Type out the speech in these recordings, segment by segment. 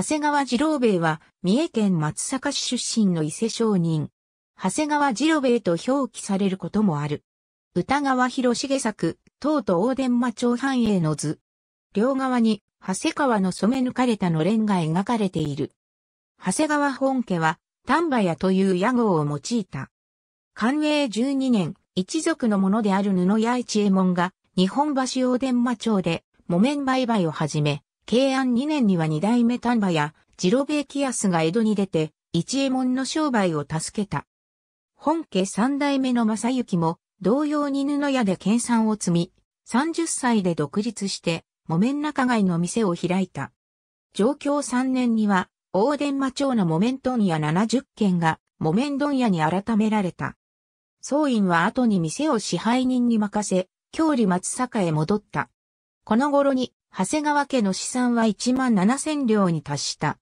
長谷川二郎兵衛は、三重県松阪市出身の伊勢商人。長谷川二郎兵衛と表記されることもある。歌川広重作、東と大伝馬町繁栄の図。両側に、長谷川の染め抜かれたのれんが描かれている。長谷川本家は、丹波屋という屋号を用いた。寛永12年、一族のものである布屋一右衛門が、日本橋大伝馬町で、木綿売買を始め、慶安2年には二代目丹波や二郎兵衛キアスが江戸に出て、一右衛門の商売を助けた。本家三代目の正幸も、同様に布屋で研鑽を積み、30歳で独立して、木綿仲買の店を開いた。上京三年には、大伝馬町の木綿問屋70軒が、木綿問屋に改められた。総員は後に店を支配人に任せ、郷里松坂へ戻った。この頃に、長谷川家の資産は1万7千両に達した。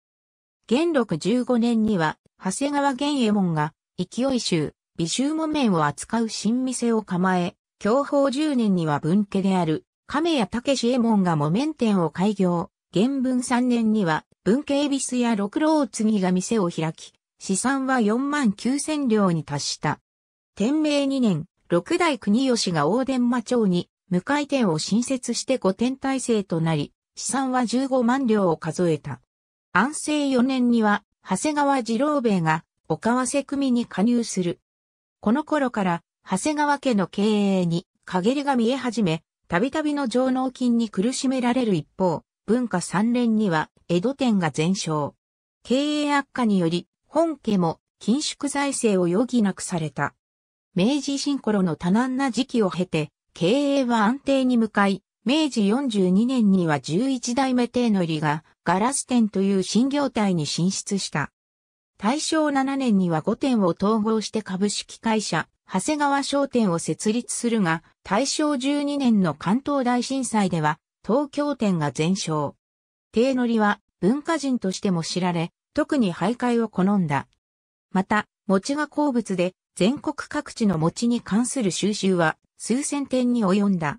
元禄15年には、長谷川玄右衛門が、勢い集美衆木綿を扱う新店を構え、享保10年には分家である、亀谷武志右衛門が木綿店を開業。元文3年には、文家恵比寿や六郎次が店を開き、資産は4万9千両に達した。天明2年、六代国吉が大伝馬町に無回転を新設して5点体制となり、資産は15万両を数えた。安政4年には、長谷川二郎兵衛が、岡瀬組に加入する。この頃から、長谷川家の経営に、陰りが見え始め、たびたびの上納金に苦しめられる一方、文化3連には、江戸店が全焼。経営悪化により、本家も、緊縮財政を余儀なくされた。明治維新頃の多難な時期を経て、経営は安定に向かい、明治42年には11代目定のりがガラス店という新業態に進出した。大正7年には5店を統合して株式会社、長谷川商店を設立するが、大正12年の関東大震災では、東京店が全焼。定のりは文化人としても知られ、特に徘徊を好んだ。また、餅が好物で、全国各地の餅に関する収集は数千点に及んだ。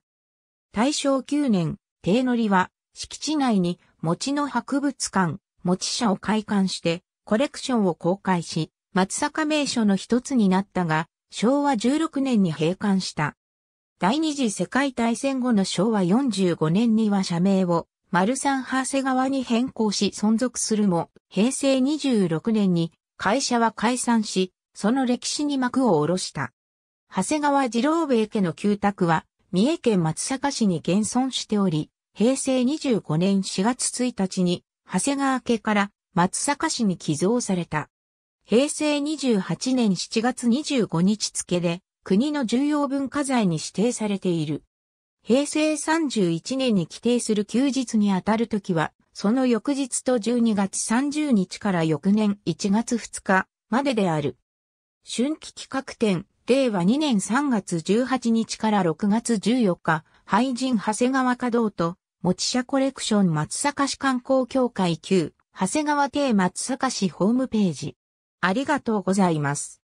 大正9年、帝りは敷地内に餅の博物館、餅社を開館してコレクションを公開し、松阪名所の一つになったが、昭和16年に閉館した。第二次世界大戦後の昭和45年には社名を丸山長谷川に変更し存続するも、平成26年に会社は解散し、その歴史に幕を下ろした。長谷川二郎兵衛家の旧宅は、三重県松阪市に現存しており、平成25年4月1日に、長谷川家から松阪市に寄贈された。平成28年7月25日付で、国の重要文化財に指定されている。平成31年に規定する休日にあたるときは、その翌日と12月30日から翌年1月2日までである。春季企画展、令和2年3月18日から6月14日、廃人長谷川稼働と、持ち者コレクション松阪市観光協会級、長谷川邸松阪市ホームページ。ありがとうございます。